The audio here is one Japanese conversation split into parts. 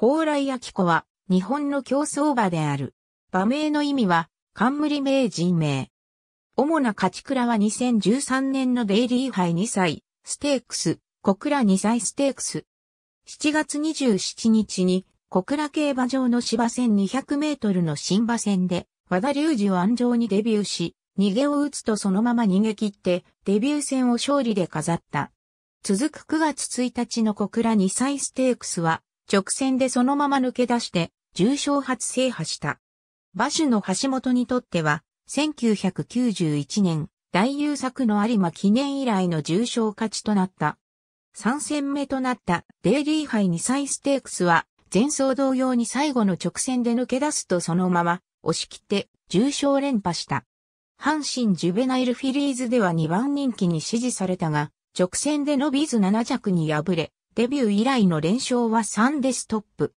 蓬莱明子は日本の競争馬である。馬名の意味は冠名人名。主な勝ち倉は2013年のデイリー杯2歳、ステークス、小倉2歳ステークス。7月27日に小倉競馬場の芝線200メートルの新馬線で和田隆二を安城にデビューし、逃げを打つとそのまま逃げ切ってデビュー戦を勝利で飾った。続く9月1日の小倉2歳ステークスは直線でそのまま抜け出して重賞初制覇した。馬主の橋本にとっては、1991年、大優作の有馬記念以来の重賞勝ちとなった。3戦目となったデイリー杯2歳ステークスは、前走同様に最後の直線で抜け出すとそのまま、押し切って重賞連覇した。阪神ジュベナイルフィリーズでは2番人気に支持されたが、直線で伸びず7着に敗れ、デビュー以来の連勝は3でストップ。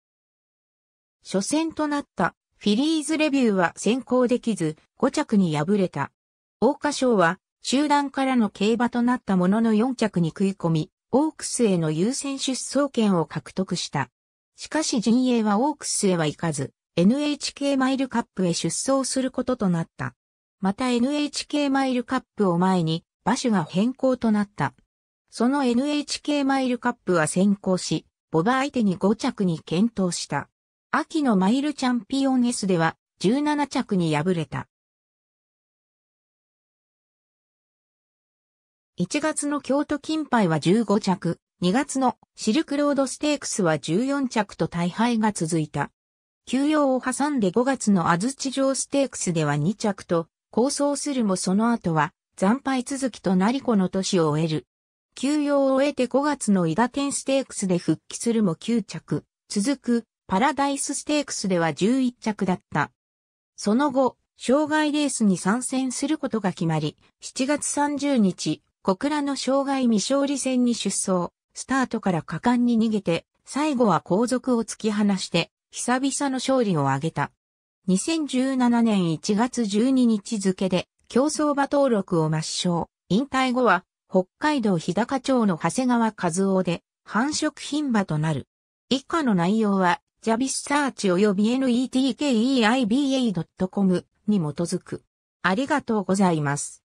初戦となったフィリーズレビューは先行できず5着に敗れた。桜花賞は集団からの競馬となったものの4着に食い込み、オークスへの優先出走権を獲得した。しかし陣営はオークスへは行かず、NHK マイルカップへ出走することとなった。また NHK マイルカップを前に馬種が変更となった。その NHK マイルカップは先行し、ボバ相手に5着に検討した。秋のマイルチャンピオン S では17着に敗れた。1月の京都金杯は15着、2月のシルクロードステークスは14着と大敗が続いた。休養を挟んで5月の安土城ステークスでは2着と、構想するもその後は惨敗続きとなりこの年を終える。休養を終えて5月のイダテンステークスで復帰するも9着、続くパラダイスステークスでは11着だった。その後、障害レースに参戦することが決まり、7月30日、小倉の障害未勝利戦に出走、スタートから果敢に逃げて、最後は後続を突き放して、久々の勝利を挙げた。2017年1月12日付で、競走馬登録を抹消、引退後は、北海道日高町の長谷川和夫で繁殖牝馬となる。以下の内容は、ジャビスサーチ及び netkeiba.com に基づく。ありがとうございます。